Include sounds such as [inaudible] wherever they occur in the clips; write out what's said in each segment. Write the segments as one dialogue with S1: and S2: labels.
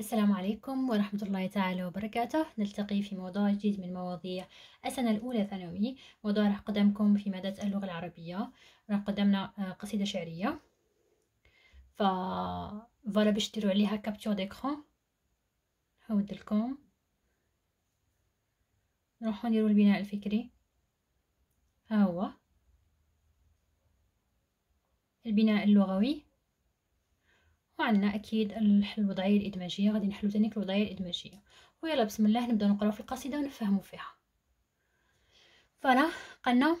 S1: السلام عليكم ورحمة الله تعالى وبركاته نلتقي في موضوع جديد من مواضيع السنة الأولى ثانوي موضوع راح قدمكم في مادة اللغة العربية راح قدمنا آه، قصيدة شعرية ف فوالا باش ديرو عليها كابتشور ديكرون هودلكم نروحو نديرو البناء الفكري ها هو البناء اللغوي وعندنا اكيد الوضعيه الادماجيه غادي نحلو تانيك الوضعيه الادماجيه ويلا بسم الله نبدا نقراو في القصيده ونفهمو فيها فانا قلنا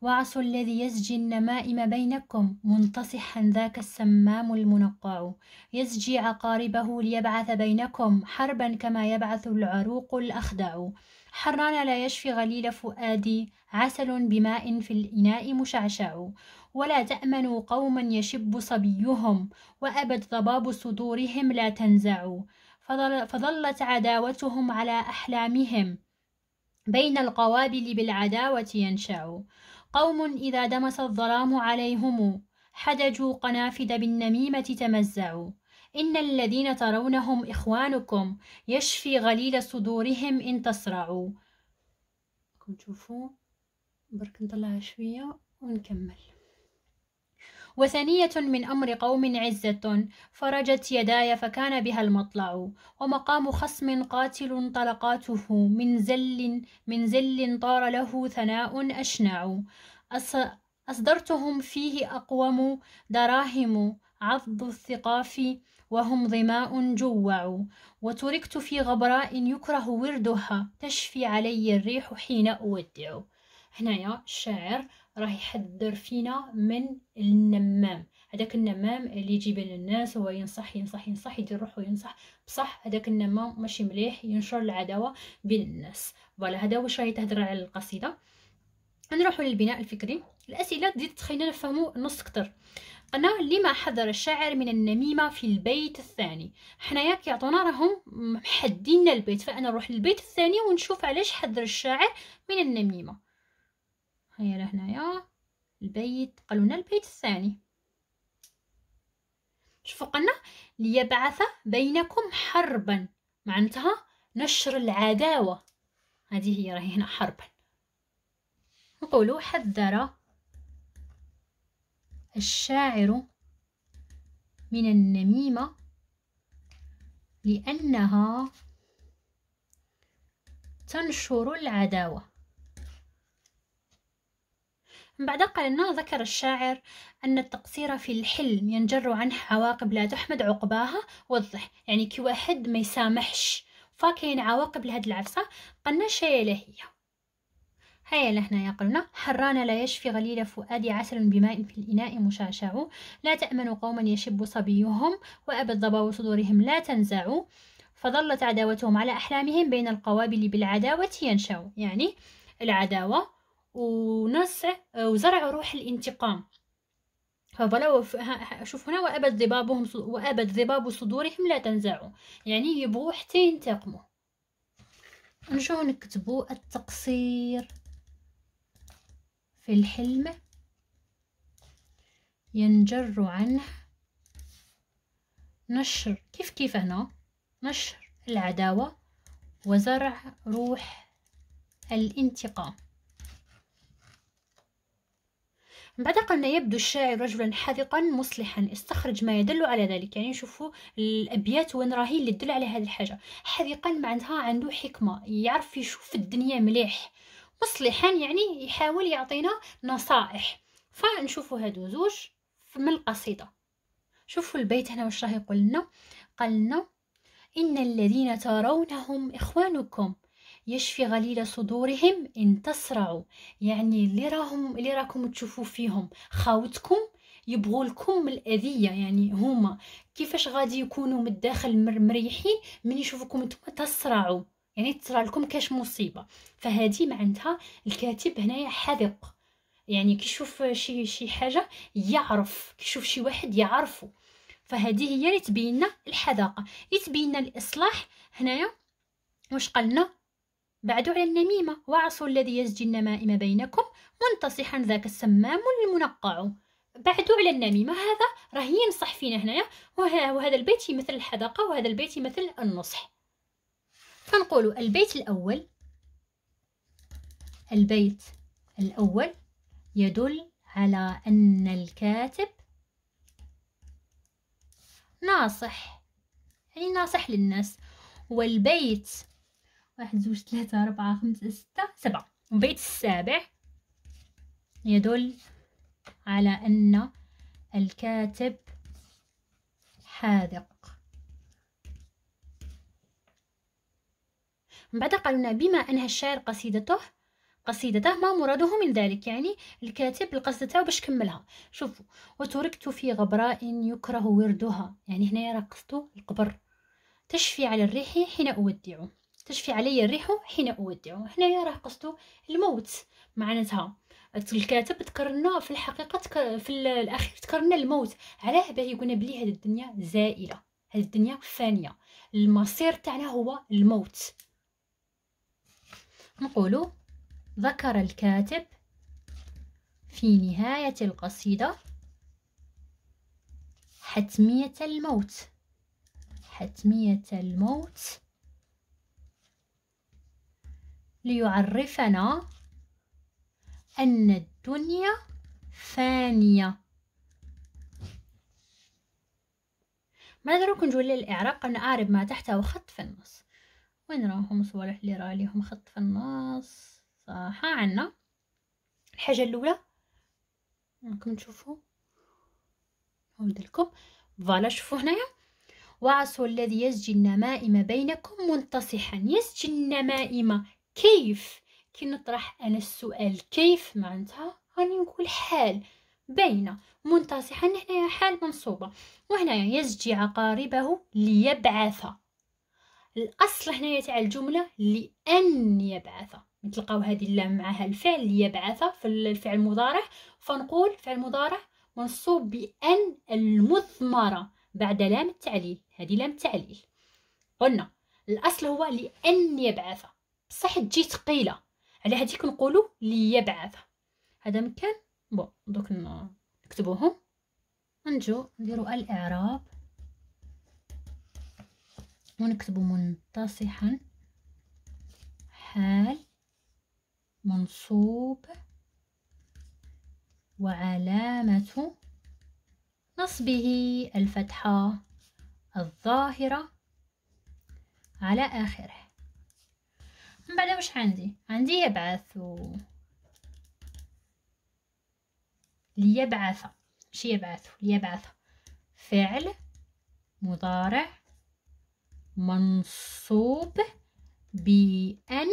S1: وعص الذي يسجي النمائم بينكم منتصحا ذاك السمام المنقع يسجي عقاربه ليبعث بينكم حربا كما يبعث العروق الأخدع حران لا يشفي غليل فؤادي عسل بماء في الإناء مشعشع ولا تأمنوا قوما يشب صبيهم وأبت ضباب صدورهم لا تنزع فظلت عداوتهم على أحلامهم بين القوابل بالعداوة ينشع قوم إذا دمس الظلام عليهم حدجوا قنافد بالنميمة تمزعوا إن الذين ترونهم إخوانكم يشفي غليل صدورهم إن تصرعوا تشوفوا برك نطلعها شويه ونكمل وثنية من أمر قوم عزة فرجت يداي فكان بها المطلع ومقام خصم قاتل طلقاته من زل من زل طار له ثناء أشنع أصدرتهم فيه أقوم دراهم عض الثقاف وهم ظماء جوع وتركت في غبراء يكره وردها تشفي علي الريح حين أودع هنايا الشاعر راه يحذر فينا من النمام هذاك النمام اللي يجيب للناس هو ينصح ينصح ينصح يدير روحو ينصح بصح هذاك النمام ماشي مليح ينشر العداوه بين الناس فوالا هذا واش راهي تهضر على القصيده نروحوا للبناء الفكري الاسئله تزيد تخلينا نفهموا النص اكثر قلنا لما حذر الشاعر من النميمه في البيت الثاني حنايا كيعطونا راهم محدين البيت فانا نروح للبيت الثاني ونشوف علاش حذر الشاعر من النميمه هيا لهنايا البيت قالوا لنا البيت الثاني شوفوا قلنا ليبعث بينكم حربا معناتها نشر العداوة هذه هي راهي هنا حربا نقولوا حذر الشاعر من النميمة لأنها تنشر العداوة من بعد قلنا ذكر الشاعر أن التقصير في الحلم ينجر عنه عواقب لا تحمد عقباها وضح يعني كي واحد ما يسامحش فكاين يعني عواقب لهاد العرسة قلنا شي هي هيا لهنا قلنا حران لا يشفي غليل فؤادي عسل بماء في الإناء مشعشع لا تأمن قوما يشب صبيهم وأب الضبا صدورهم لا تنزع فظلت عداوتهم على أحلامهم بين القوابل بالعداوة ينشأ يعني العداوة ونسع آه، وزرع روح الانتقام فبلا شوف هنا وابد ذبابهم وابد ذباب صدورهم لا تنزعوا يعني يبغوا حتى ينتقموا نجو نكتبوا التقصير في الحلم ينجر عنه نشر كيف كيف هنا نشر العداوة وزرع روح الانتقام بعد قلنا يبدو الشاعر رجلا حذقا مصلحا استخرج ما يدل على ذلك يعني نشوفوا الابيات وين راهي اللي تدل على هذه الحاجه حذقا معناتها عنده حكمه يعرف يشوف الدنيا مليح مصلحا يعني يحاول يعطينا نصائح فنشوفوا هادو زوج من القصيده شوفوا البيت هنا واش راه يقول لنا قال لنا ان الذين ترونهم اخوانكم يشفي غليل صدورهم إن تسرعوا يعني اللي راهم اللي راكم تشوفوا فيهم خاوتكم يبغوا لكم الاذيه يعني هما كيفاش غادي يكونوا من الداخل مريحين من يشوفوكم انتم تسرعوا يعني تصرى لكم كاش مصيبه فهذه معناتها الكاتب هنايا حذق يعني كيشوف شي شي حاجه يعرف كيشوف شي واحد يعرفه فهذه هي اللي تبين الحذاقه تبين لنا الاصلاح هنايا واش قالنا بعد على النميمة وعصوا الذي يسجي النمائم بينكم منتصحا ذاك السمام المنقع بعدوا على النميمة هذا راه ينصح فينا هنايا وهذا البيت يمثل الحدقة وهذا البيت يمثل النصح فنقول البيت الأول البيت الأول يدل على أن الكاتب ناصح يعني ناصح للناس والبيت واحد زوج ثلاثة أربعة خمسة ستة سبعة البيت السابع يدل على أن الكاتب حاذق من بعد قالوا بما أنهى الشاعر قصيدته قصيدته ما مراده من ذلك يعني الكاتب القصيدة تاعو باش كملها شوفوا وتركت في غبراء يكره وردها يعني هنا راه قصدو القبر تشفي على الريح حين أودعه تشفي علي الريح حين أودعه هنايا راه قصده الموت معناتها الكاتب تكرنا في الحقيقة تكر... في الأخير تكرنا الموت علاه باه يقولنا بلي هاد الدنيا زائلة هاد الدنيا فانية المصير تاعنا هو الموت نقولوا ذكر الكاتب في نهاية القصيدة حتمية الموت حتمية الموت ليعرفنا أن الدنيا فانية ما نقدرو الإعراق للإعراب أعرب ما تحته خط في النص وين راهم صوالح اللي راه ليهم خط في النص صح عنا الحاجة الأولى راكم تشوفوا ندير فوالا شوفوا هنايا واعصوا الذي يسجي النمائم بينكم منتصحا يسجي النمائم كيف كي نطرح انا السؤال كيف معناتها راني نقول حال باينة منتصحة هنايا حال منصوبة وهنايا يزجي عقاربه ليبعث الأصل هنايا تاع الجملة لأن يبعث نتلقاو هذه اللام معها الفعل ليبعث في الفعل المضارع فنقول فعل مضارع منصوب بأن المثمرة بعد لام التعليل هذه لام التعليل قلنا الأصل هو لأن يبعث بصح تجي ثقيله على هذيك نقولوا لي بعافه هذا مكان بون دوك نكتبوهم نجو نديرو الاعراب ونكتبو منتصحا حال منصوب وعلامة نصبه الفتحة الظاهرة على آخره من بعد واش عندي عندي يبعث و ليبعث شي يبعث ليبعث فعل مضارع منصوب بأن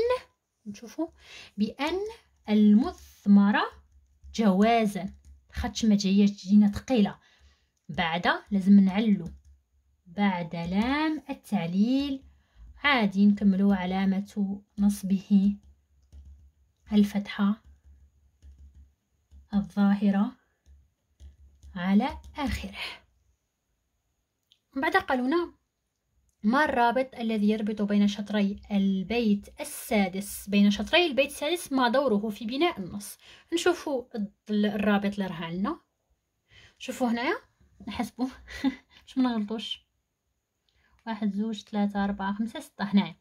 S1: نشوفوا بأن المثمرة جوازا خدش ما جاياش تجينا ثقيلة بعد لازم نعلو بعد لام التعليل عادي نكملو علامة نصبه الفتحة الظاهرة على آخره بعد قالونا ما الرابط الذي يربط بين شطري البيت السادس بين شطري البيت السادس ما دوره في بناء النص نشوفوا الرابط اللي راه عندنا شوفوا هنايا نحسبو باش [laughs] ما نغلطوش واحد زوج ثلاثة أربعة خمسة ستة هنايا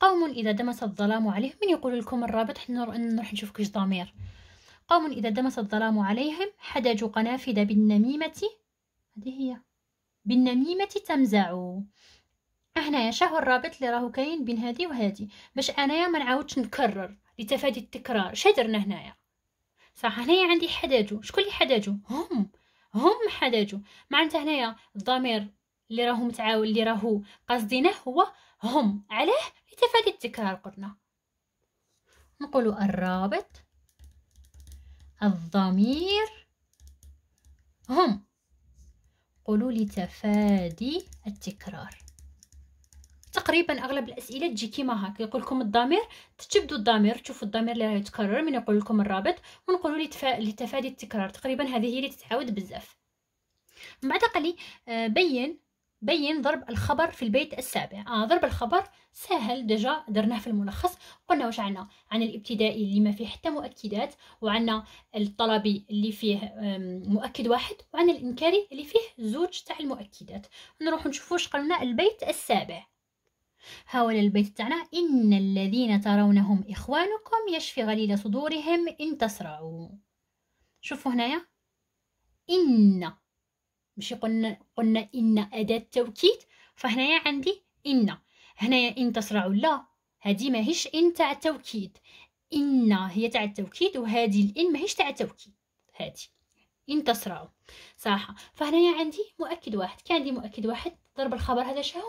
S1: قوم إذا دمس الظلام عليهم من يقول لكم الرابط حنا نروح نشوف كيش ضمير قوم إذا دمس الظلام عليهم حدجوا قنافذ بالنميمة هذه هي بالنميمة تمزعوا هنايا شاهو الرابط اللي راهو كاين بين هذه وهذه باش انايا ما نعاودش نكرر لتفادي التكرار شدرنا درنا هنايا صح هنايا عندي حدجوا شكون اللي حدجوا هم هم حدجوا معناتها هنايا الضمير اللي راهو متعاون اللي راهو قصدينه هو هم علاه لتفادي التكرار قلنا نقولوا الرابط الضمير هم قولوا لتفادي التكرار تقريبا اغلب الاسئله تجي كيما هكا يقول لكم الضمير تجبدوا الضمير تشوفوا الضمير اللي يتكرر من يقول لكم الرابط ونقولوا لتفادي التكرار تقريبا هذه هي اللي تتعاود بزاف من بعد قال لي آه، بين بين ضرب الخبر في البيت السابع آه ضرب الخبر سهل ديجا درناه في الملخص قلنا واش عنا عن الابتدائي اللي ما فيه حتى مؤكدات وعنا الطلبي اللي فيه مؤكد واحد وعنا الانكاري اللي فيه زوج تاع المؤكدات نروح نشوفوا واش قلنا البيت السابع هاول البيت تاعنا ان الذين ترونهم اخوانكم يشفي غليل صدورهم ان تسرعوا شوفوا هنايا ان ماشي قلنا قلنا ان اداه توكيد فهنايا عندي ان هنايا ان تصرع لا هذه ماهيش ان تاع التوكيد ان هي تاع التوكيد وهذه الان ماهيش تاع التوكيد هذه ان تصرع صح فهنايا عندي مؤكد واحد كان عندي مؤكد واحد ضرب الخبر هذا شنو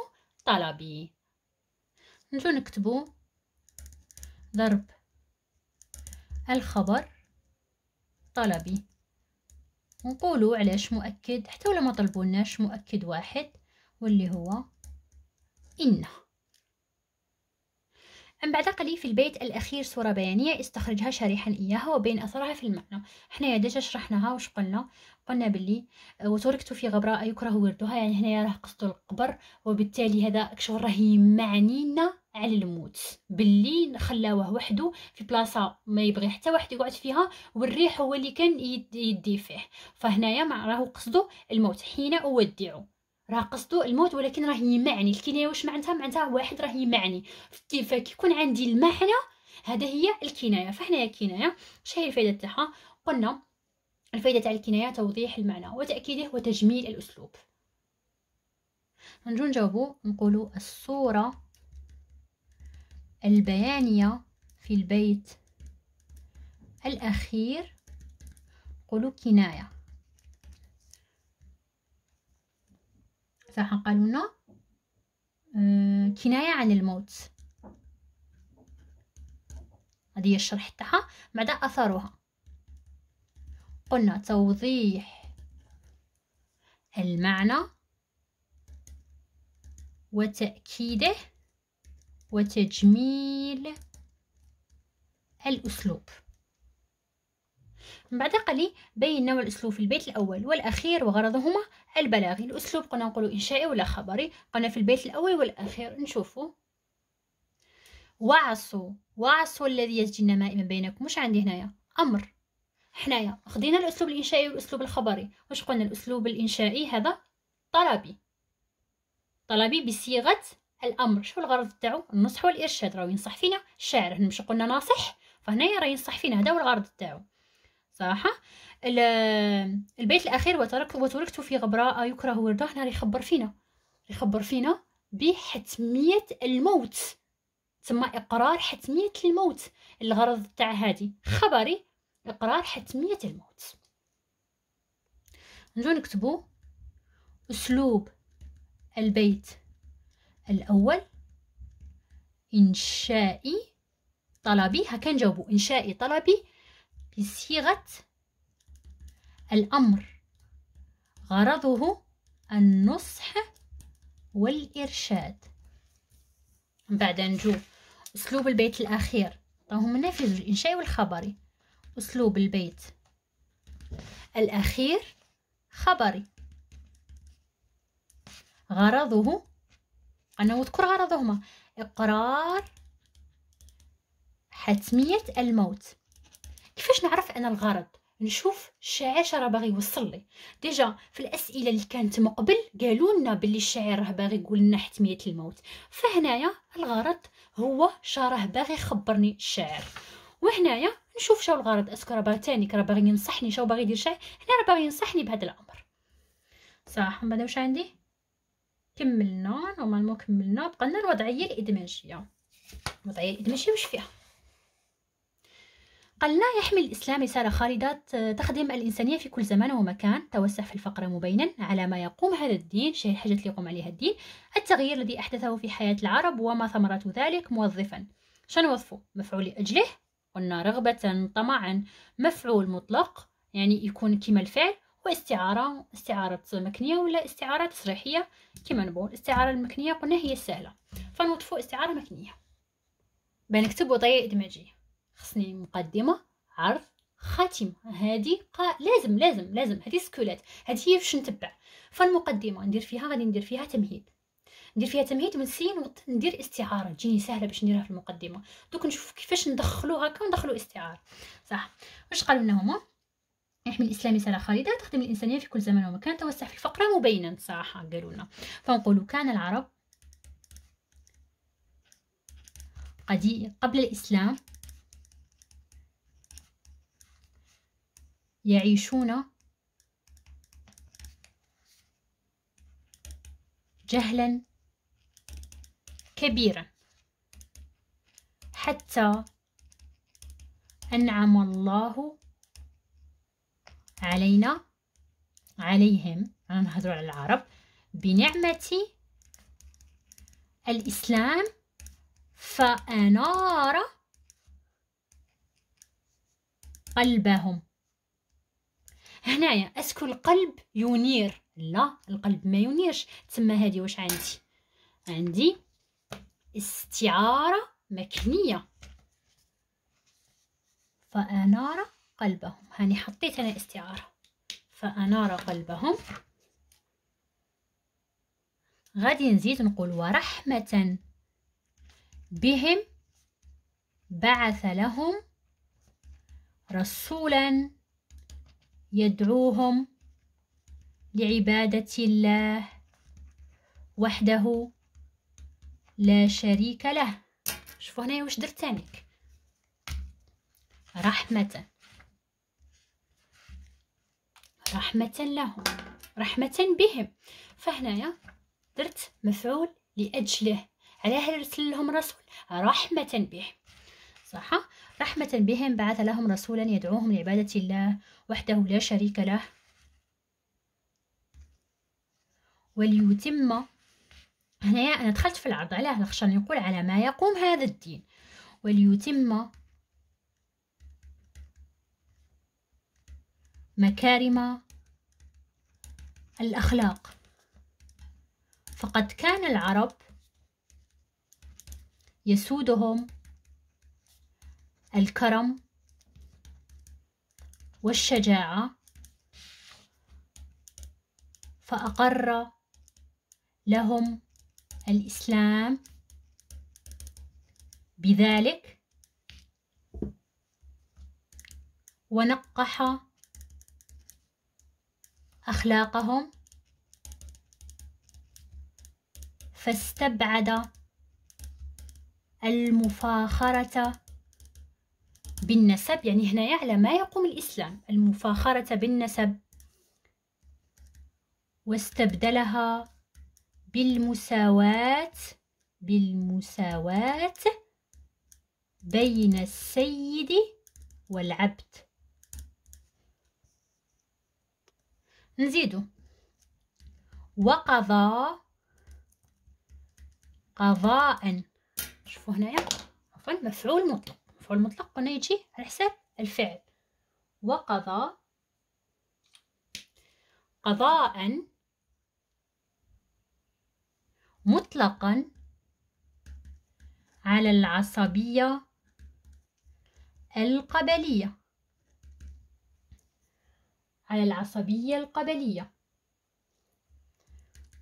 S1: طلبي نجو نكتبو ضرب الخبر طلبي ونقولوا علاش مؤكد حتى ولا ما طلبوناش مؤكد واحد واللي هو إن ام بعد قليل في البيت الأخير صورة بيانية استخرجها شارحا إياها وبين أثرها في المعنى حنايا ديجا شرحناها وش قلنا قلنا باللي آه، وتركت في غبراء يكره وردها يعني هنايا راه قصدو القبر وبالتالي هذا كشغل راه يمعنينا على الموت باللي خلاوه وحده في بلاصه ما يبغي حتى واحد يقعد فيها والريح هو اللي كان يدي فيه فهنايا مع راهو قصدو الموت حين اودعه راه قصدو الموت ولكن راه يمعني الكنايه واش معناتها معناتها واحد راه يمعني كيكون عندي المعنى هذا هي الكنايه فهنايا الكنايه شنو هي الفائده تاعها قلنا الفائده تاع الكنايه توضيح المعنى وتاكيده وتجميل الاسلوب نجو نجاوبو نقولو الصوره البيانية في البيت الأخير قولوا كناية صح قالوا لنا آه، كناية عن الموت هذه هي الشرح تاعها بعد أثرها قلنا توضيح المعنى وتأكيده وتجميل الأسلوب من بعد قال لي بين نوع الأسلوب في البيت الأول والأخير وغرضهما البلاغي الأسلوب قلنا نقول إنشائي ولا خبري قلنا في البيت الأول والأخير نشوفه وعصوا وعصوا الذي يسجن من بينكم مش عندي هنايا أمر حنايا خدينا الأسلوب الإنشائي والأسلوب الخبري واش قلنا الأسلوب الإنشائي هذا طلبي طلبي بصيغة الامر شو الغرض تاعو النصح والارشاد راه ينصح فينا الشاعر هنا مش قلنا ناصح فهنايا راه ينصح فينا هذا هو الغرض تاعو صراحه البيت الاخير وتركت وتركت في غبراء يكره ورده هنا يخبر فينا يخبر فينا بحتميه الموت تسمى اقرار حتميه الموت الغرض تاع هذه خبري اقرار حتميه الموت نجو نكتبو اسلوب البيت الأول إنشائي طلبي هكا نجاوبو إنشائي طلبي بصيغة الأمر غرضه النصح والإرشاد بعد نجو أسلوب البيت الأخير راهم النافذ الإنشائي والخبري أسلوب البيت الأخير خبري غرضه أنا أذكر غرضهما إقرار حتمية الموت كيفاش نعرف أنا الغرض نشوف الشاعر راه باغي يوصل لي ديجا في الاسئله اللي كانت مقبل قالوا لنا باللي الشاعر راه باغي يقول لنا حتميه الموت فهنايا الغرض هو شراه باغي يخبرني الشاعر وهنايا نشوف شو الغرض اسكو راه باغي تاني راه باغي ينصحني شو باغي يدير الشاعر هنا راه باغي ينصحني بهذا الامر صح من بعد واش عندي كملنا نورمالمون كملنا بقى لنا الوضعيه الادماجيه الوضعيه الادماجيه واش فيها قلنا يحمل الإسلام رسالة خالدة آه، تخدم الإنسانية في كل زمان ومكان توسع في الفقرة مبينا على ما يقوم هذا الدين شيء الحاجة اللي يقوم عليها الدين التغيير الذي أحدثه في حياة العرب وما ثمرة ذلك موظفا شنوظفه مفعول لأجله قلنا رغبة طمعا مفعول مطلق يعني يكون كما الفعل واستعارة استعارة مكنية ولا استعارة تصريحية كما نقول الاستعارة المكنية قلنا هي السهلة فنوظفوا استعارة مكنية بنكتب وضعية إدماجية خصني مقدمة عرض خاتمة هذه قا... لازم لازم لازم هذه سكولات هذه هي باش نتبع فالمقدمة ندير فيها غادي ندير فيها تمهيد ندير فيها تمهيد ونسين ندير استعاره تجيني سهله باش نديرها في المقدمه دوك نشوف كيفاش ندخلو هكا وندخلو استعاره صح واش قالوا لنا هما يحمي الإسلام رسالة خالدة تخدم الإنسانية في كل زمان ومكان توسع في الفقرة مبينا صراحة قالوا لنا فنقول كان العرب قبل الإسلام يعيشون جهلا كبيرا حتى أنعم الله علينا عليهم أنا نهضروا على العرب بنعمة الإسلام فأنار قلبهم هنايا اسكو القلب ينير لا القلب ما ينيرش تما هادي واش عندي عندي استعاره مكنيه فانار قلبهم هاني حطيت أنا استعارة فأنار قلبهم غادي نزيد نقول ورحمة بهم بعث لهم رسولا يدعوهم لعبادة الله وحده لا شريك له شوفوا هنا واش درت تانيك رحمة رحمة لهم رحمة بهم فهنايا درت مفعول لأجله علاه أرسل لهم رسول رحمة بهم صح رحمة بهم بعث لهم رسولا يدعوهم لعبادة الله وحده لا شريك له وليتم هنايا أنا دخلت في العرض علاه خشان يقول على ما يقوم هذا الدين وليتم مكارم الأخلاق فقد كان العرب يسودهم الكرم والشجاعة فأقر لهم الإسلام بذلك ونقح أخلاقهم فاستبعد المفاخرة بالنسب يعني هنا يعلى ما يقوم الإسلام المفاخرة بالنسب واستبدلها بالمساواة بالمساواة بين السيد والعبد نزيدو وقضى قضاء شوفوا هنايا عفوا مفعول مطلق مفعول مطلق قلنا يجي على حساب الفعل وقضى قضاء مطلقا على العصبية القبلية على العصبية القبلية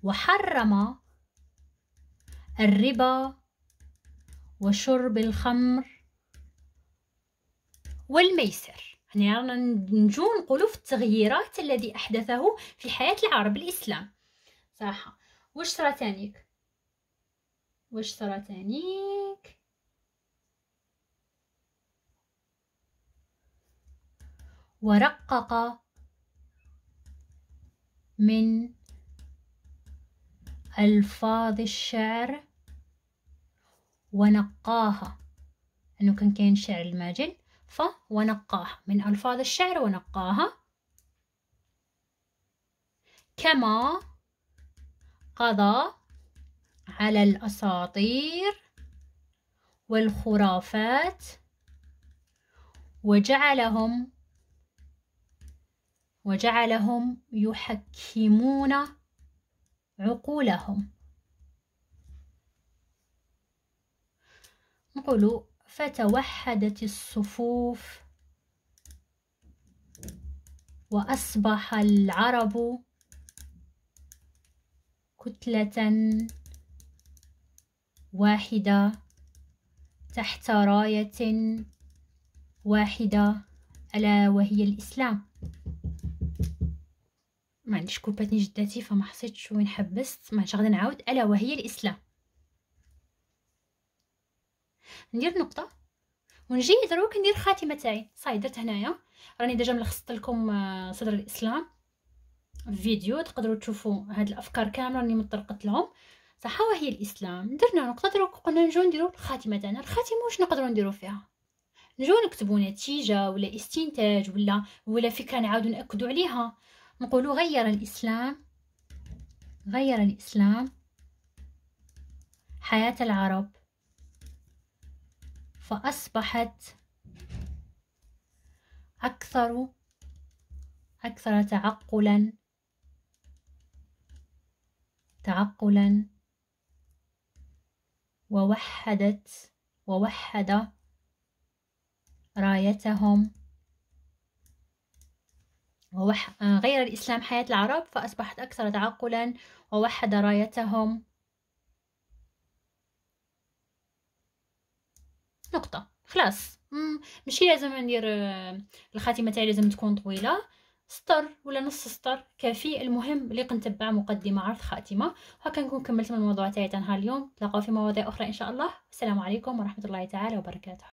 S1: وحرم الربا وشرب الخمر والميسر يعني رانا نجو نقولوا في التغييرات الذي احدثه في حياه العرب الاسلام صراحه واش صرا تانيك واش صرا تانيك ورقق من ألفاظ الشعر ونقاها أنه كان كاين شعر الماجد ف ونقاها من ألفاظ الشعر ونقاها كما قضى على الأساطير والخرافات وجعلهم وجعلهم يحكمون عقولهم نقول فتوحدت الصفوف وأصبح العرب كتلة واحدة تحت راية واحدة ألا وهي الإسلام ما عنديش كوباتني جداتي فما حسيتش وين حبست ما غادي نعاود الا وهي الاسلام ندير نقطه ونجي دروك ندير خاتمه تاعي صاي درت هنايا راني ديجا ملخصت لكم آه، صدر الاسلام فيديو تقدروا تشوفوا هاد الافكار كامله راني مطرقت لهم صح وهي الاسلام درنا نقطه دروك قلنا نجو نديرو الخاتمه تاعنا الخاتمه واش نقدروا نديرو فيها نجو نكتبوا نتيجه ولا استنتاج ولا ولا فكره نعاودو ناكدو عليها نقولوا غير الإسلام غير الإسلام حياة العرب فأصبحت أكثر أكثر تعقلا تعقلا ووحدت ووحد رايتهم وغير آه، الإسلام حياة العرب فأصبحت أكثر تعقلا ووحد رايتهم نقطة خلاص ماشي لازم ندير آه، الخاتمة تاعي لازم تكون طويلة سطر ولا نص سطر كافي المهم اللي كنتبع مقدمة عرض خاتمة هكا نكون كملت من الموضوع تاعي تاع اليوم تلاقاو في مواضيع أخرى إن شاء الله السلام عليكم ورحمة الله تعالى وبركاته